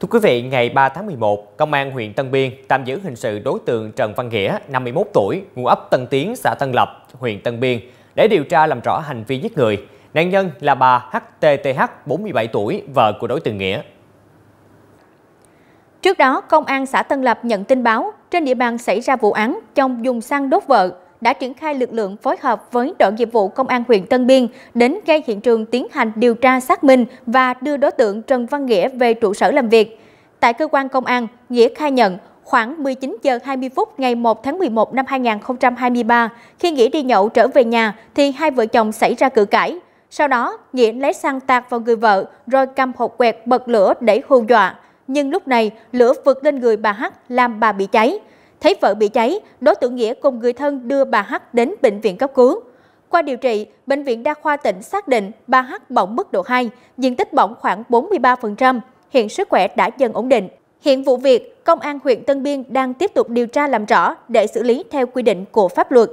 Thưa quý vị, ngày 3 tháng 11, Công an huyện Tân Biên tạm giữ hình sự đối tượng Trần Văn Nghĩa, 51 tuổi, ngụ ấp Tân Tiến, xã Tân Lập, huyện Tân Biên để điều tra làm rõ hành vi giết người. Nạn nhân là bà HTTH, 47 tuổi, vợ của đối tượng Nghĩa. Trước đó, Công an xã Tân Lập nhận tin báo trên địa bàn xảy ra vụ án trong dùng xăng đốt vợ đã triển khai lực lượng phối hợp với đội nghiệp vụ Công an huyện Tân Biên đến ngay hiện trường tiến hành điều tra xác minh và đưa đối tượng Trần Văn Nghĩa về trụ sở làm việc. Tại cơ quan công an, Nghĩa khai nhận khoảng 19 giờ 20 phút ngày 1 tháng 11 năm 2023, khi Nghĩa đi nhậu trở về nhà thì hai vợ chồng xảy ra cự cãi. Sau đó, Nghĩa lấy xăng tạt vào người vợ rồi cầm hộp quẹt bật lửa để hù dọa. Nhưng lúc này, lửa vượt lên người bà H, làm bà bị cháy. Thấy vợ bị cháy, đối tượng Nghĩa cùng người thân đưa bà H đến bệnh viện cấp cứu. Qua điều trị, Bệnh viện Đa khoa tỉnh xác định bà H bỏng mức độ 2, diện tích bỏng khoảng 43%, hiện sức khỏe đã dần ổn định. Hiện vụ việc, Công an huyện Tân Biên đang tiếp tục điều tra làm rõ để xử lý theo quy định của pháp luật.